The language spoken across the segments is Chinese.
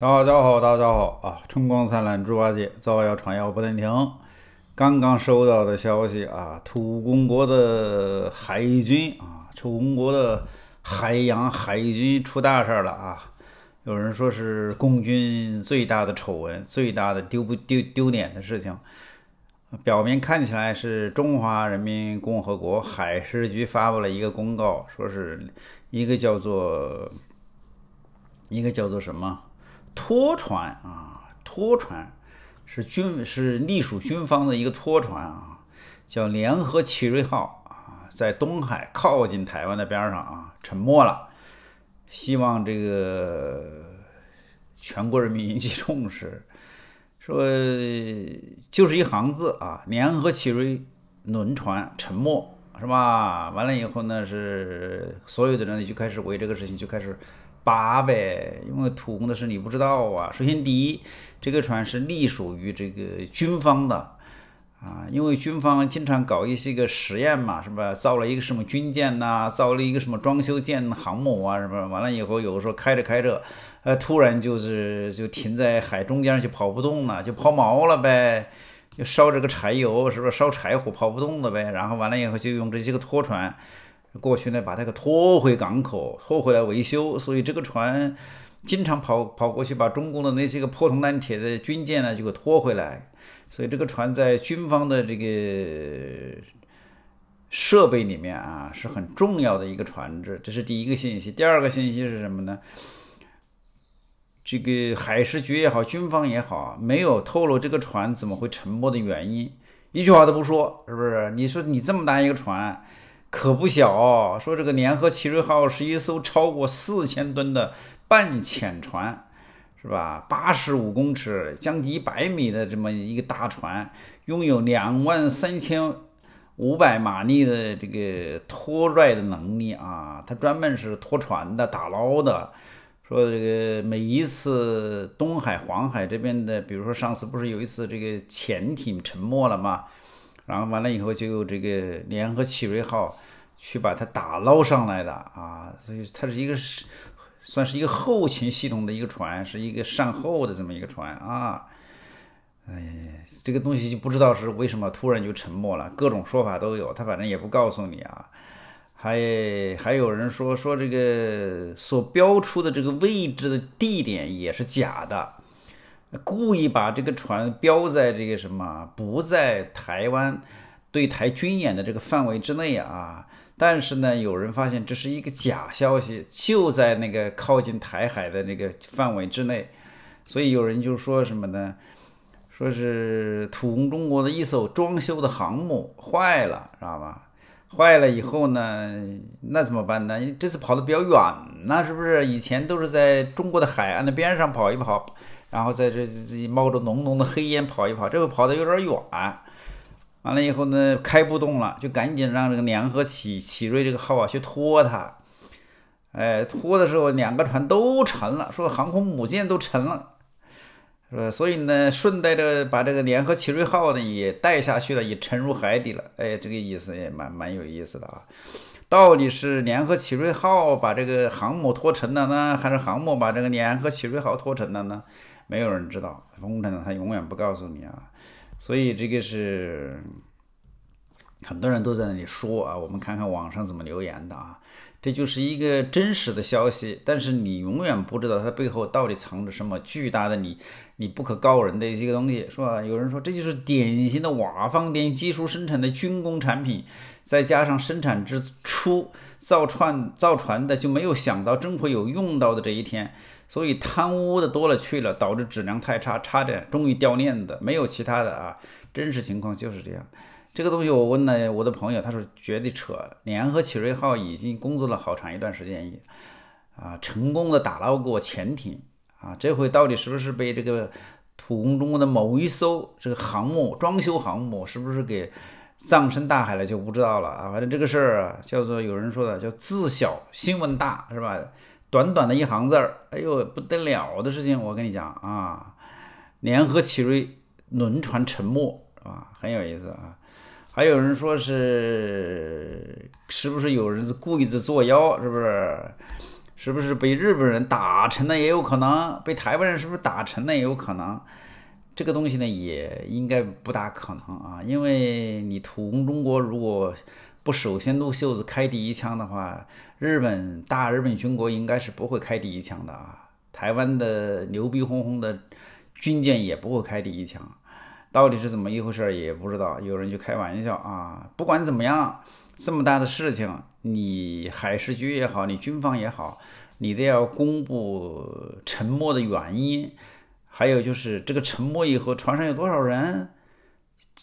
大家好，大家好啊！春光灿烂，猪八戒造谣传谣不停。刚刚收到的消息啊，土公国的海军啊，土公国的海洋海军出大事了啊！有人说是共军最大的丑闻，最大的丢不丢丢脸的事情。表面看起来是中华人民共和国海事局发布了一个公告，说是一个叫做一个叫做什么？拖船啊，拖船是军是隶属军方的一个拖船啊，叫联合奇瑞号啊，在东海靠近台湾的边儿上啊，沉没了。希望这个全国人民引起重视，说就是一行字啊，联合奇瑞轮船沉没，是吧？完了以后呢，是所有的人就开始为这个事情就开始。八呗，因为土工的事你不知道啊。首先，第一，这个船是隶属于这个军方的啊，因为军方经常搞一些个实验嘛，是吧？造了一个什么军舰呐，造了一个什么装修舰航母啊，什么？完了以后，有的时候开着开着，呃，突然就是就停在海中间，就跑不动了，就抛锚了呗，就烧这个柴油，是不是？烧柴火跑不动了呗，然后完了以后就用这些个拖船。过去呢，把它给拖回港口，拖回来维修，所以这个船经常跑跑过去，把中共的那些个破铜烂铁的军舰呢，就给拖回来。所以这个船在军方的这个设备里面啊，是很重要的一个船只。这是第一个信息。第二个信息是什么呢？这个海事局也好，军方也好，没有透露这个船怎么会沉没的原因，一句话都不说，是不是？你说你这么大一个船。可不小，哦。说这个联合奇瑞号是一艘超过四千吨的半潜船，是吧？八十五公尺，将近一百米的这么一个大船，拥有两万三千五百马力的这个拖拽的能力啊！它专门是拖船的、打捞的。说这个每一次东海、黄海这边的，比如说上次不是有一次这个潜艇沉没了吗？然后完了以后，就这个联合奇瑞号去把它打捞上来的啊，所以它是一个是算是一个后勤系统的一个船，是一个善后的这么一个船啊。哎，这个东西就不知道是为什么突然就沉没了，各种说法都有，他反正也不告诉你啊。还还有人说说这个所标出的这个位置的地点也是假的。故意把这个船标在这个什么不在台湾对台军演的这个范围之内啊，但是呢，有人发现这是一个假消息，就在那个靠近台海的那个范围之内，所以有人就说什么呢？说是土工中国的一艘装修的航母坏了，知道吧？坏了以后呢，那怎么办呢？这次跑的比较远呢，是不是？以前都是在中国的海岸的边上跑一跑。然后在这自己冒着浓浓的黑烟跑一跑，这个跑的有点远，完了以后呢，开不动了，就赶紧让这个联合启启瑞这个号啊去拖它，哎，拖的时候两个船都沉了，说航空母舰都沉了，是吧？所以呢，顺带着把这个联合启瑞号呢也带下去了，也沉入海底了。哎，这个意思也蛮蛮有意思的啊，到底是联合启瑞号把这个航母拖沉了呢，还是航母把这个联合启瑞号拖沉了呢？没有人知道，工产党他永远不告诉你啊，所以这个是。很多人都在那里说啊，我们看看网上怎么留言的啊，这就是一个真实的消息。但是你永远不知道它背后到底藏着什么巨大的、你你不可告人的一个东西，是吧？有人说这就是典型的瓦房店技术生产的军工产品，再加上生产之初造串造船的就没有想到真会有用到的这一天，所以贪污的多了去了，导致质量太差，差点终于掉链子。没有其他的啊，真实情况就是这样。这个东西我问了我的朋友，他说绝对扯。联合奇瑞号已经工作了好长一段时间，也啊成功的打捞过潜艇啊，这回到底是不是被这个土工中的某一艘这个航母装修航母是不是给葬身大海了就不知道了啊。反正这个事儿啊，叫做有人说的叫自小新闻大是吧？短短的一行字儿，哎呦不得了的事情，我跟你讲啊，联合奇瑞轮船沉没啊，很有意思啊。还有人说是是不是有人故意在作妖？是不是？是不是被日本人打沉了也有可能？被台湾人是不是打沉了也有可能？这个东西呢也应该不大可能啊，因为你土工中国如果不首先撸袖子开第一枪的话，日本大日本军国应该是不会开第一枪的啊，台湾的牛逼哄哄的军舰也不会开第一枪。到底是怎么一回事儿也不知道，有人就开玩笑啊。不管怎么样，这么大的事情，你海事局也好，你军方也好，你都要公布沉没的原因。还有就是这个沉没以后，船上有多少人，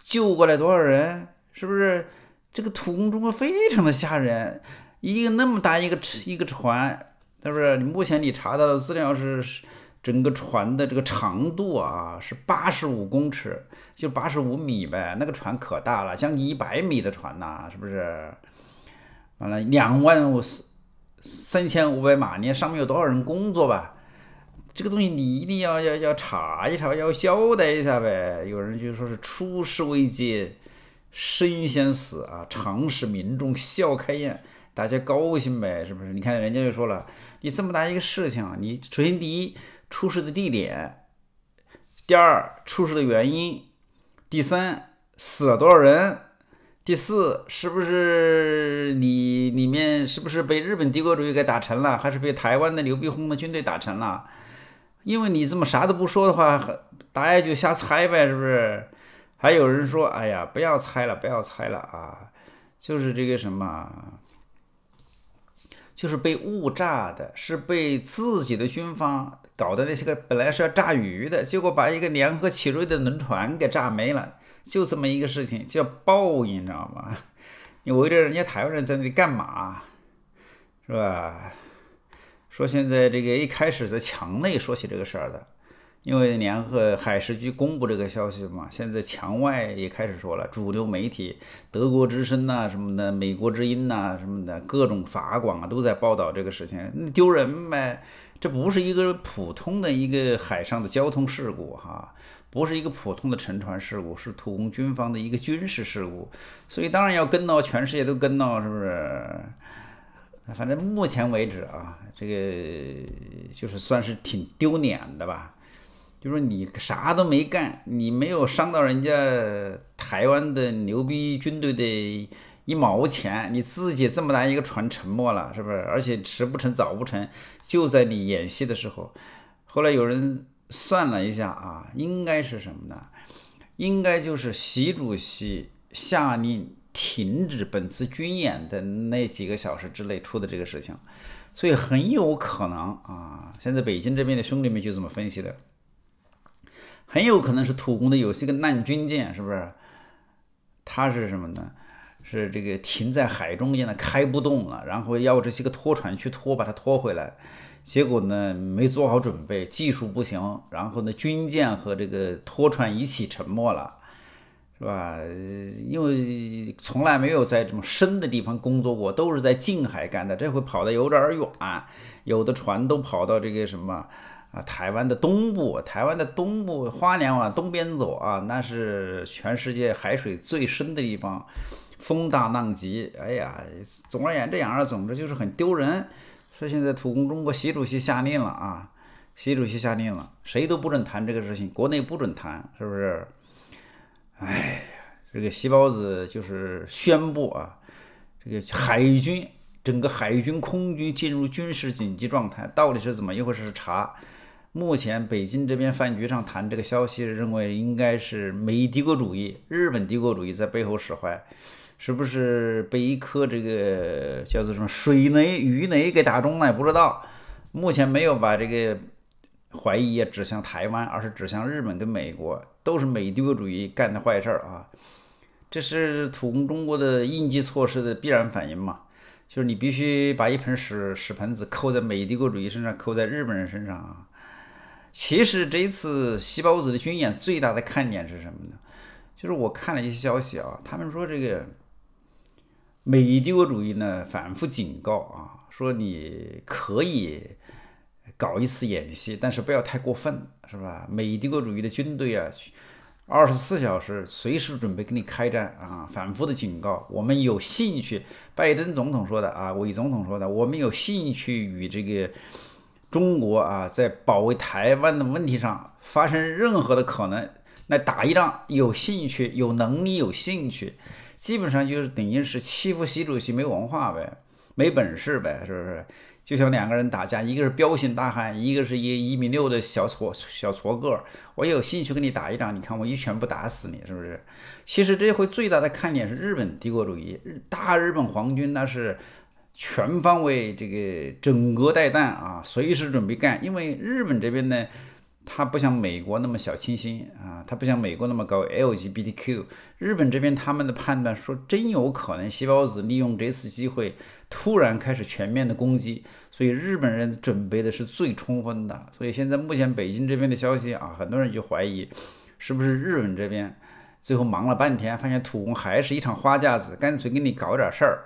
救过来多少人，是不是？这个土工中国非常的吓人，一个那么大一个一个船，是不是？目前你查到的资料是？整个船的这个长度啊是八十五公尺，就八十五米呗。那个船可大了，将近一百米的船呐，是不是？完了，两万五三三千五百马看上面有多少人工作吧？这个东西你一定要要要查一查，要交代一下呗。有人就说是出师未捷身先死啊，常使民众笑开颜，大家高兴呗，是不是？你看人家就说了，你这么大一个事情，你首先第一。出事的地点，第二，出事的原因，第三，死了多少人，第四，是不是你里面是不是被日本帝国主义给打沉了，还是被台湾的牛逼轰的军队打沉了？因为你这么啥都不说的话，大家就瞎猜呗，是不是？还有人说，哎呀，不要猜了，不要猜了啊，就是这个什么。就是被误炸的，是被自己的军方搞的那些个，本来是要炸鱼的，结果把一个联合奇瑞的轮船给炸没了，就这么一个事情，叫报应，你知道吗？你围着人家台湾人在那里干嘛，是吧？说现在这个一开始在墙内说起这个事儿的。因为联合海事局公布这个消息嘛，现在墙外也开始说了，主流媒体德国之声呐什么的，美国之音呐什么的，各种法广啊都在报道这个事情，丢人呗？这不是一个普通的一个海上的交通事故哈，不是一个普通的沉船事故，是土工军方的一个军事事故，所以当然要跟到全世界都跟到，是不是？反正目前为止啊，这个就是算是挺丢脸的吧。就说你啥都没干，你没有伤到人家台湾的牛逼军队的一毛钱，你自己这么大一个船沉没了，是不是？而且迟不成早不成，就在你演戏的时候，后来有人算了一下啊，应该是什么呢？应该就是习主席下令停止本次军演的那几个小时之内出的这个事情，所以很有可能啊，现在北京这边的兄弟们就这么分析的。很有可能是土工的有些个烂军舰，是不是？它是什么呢？是这个停在海中间的，开不动了，然后要这些个拖船去拖，把它拖回来。结果呢，没做好准备，技术不行，然后呢，军舰和这个拖船一起沉没了，是吧？因为从来没有在这么深的地方工作过，都是在近海干的，这回跑的有点远，有的船都跑到这个什么？啊，台湾的东部，台湾的东部，花莲往东边走啊，那是全世界海水最深的地方，风大浪急，哎呀，总而言之，言而总之就是很丢人。说现在土工中国，习主席下令了啊，习主席下令了，谁都不准谈这个事情，国内不准谈，是不是？哎呀，这个习包子就是宣布啊，这个海军整个海军空军进入军事紧急状态，到底是怎么一回事？查。目前北京这边饭局上谈这个消息，认为应该是美帝国主义、日本帝国主义在背后使坏，是不是被一颗这个叫做什么水雷、鱼雷给打中了？不知道。目前没有把这个怀疑啊指向台湾，而是指向日本跟美国，都是美帝国主义干的坏事儿啊！这是土攻中国的应急措施的必然反应嘛？就是你必须把一盆屎、屎盆子扣在美帝国主义身上，扣在日本人身上啊！其实这一次西包子的军演最大的看点是什么呢？就是我看了一些消息啊，他们说这个美帝国主义呢反复警告啊，说你可以搞一次演习，但是不要太过分，是吧？美帝国主义的军队啊，二十四小时随时准备跟你开战啊，反复的警告。我们有兴趣，拜登总统说的啊，韦总统说的，我们有兴趣与这个。中国啊，在保卫台湾的问题上发生任何的可能，那打一仗有兴趣、有能力、有兴趣，基本上就是等于是欺负习主席没文化呗，没本事呗，是不是？就像两个人打架，一个是彪形大汉，一个是一一米六的小矬小矬个，我有兴趣跟你打一仗，你看我一拳不打死你，是不是？其实这回最大的看点是日本帝国主义，日大日本皇军那是。全方位这个枕戈待旦啊，随时准备干。因为日本这边呢，他不像美国那么小清新啊，他不像美国那么搞 LGBTQ。日本这边他们的判断说，真有可能细胞子利用这次机会突然开始全面的攻击，所以日本人准备的是最充分的。所以现在目前北京这边的消息啊，很多人就怀疑，是不是日本这边最后忙了半天，发现土工还是一场花架子，干脆给你搞点事儿。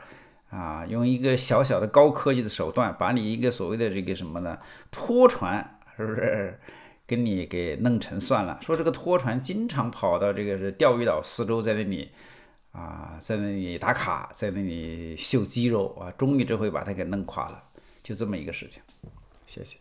啊，用一个小小的高科技的手段，把你一个所谓的这个什么呢拖船，是不是给你给弄成算了？说这个拖船经常跑到这个是钓鱼岛四周，在那里啊，在那里打卡，在那里秀肌肉啊，终于这回把它给弄垮了，就这么一个事情。谢谢。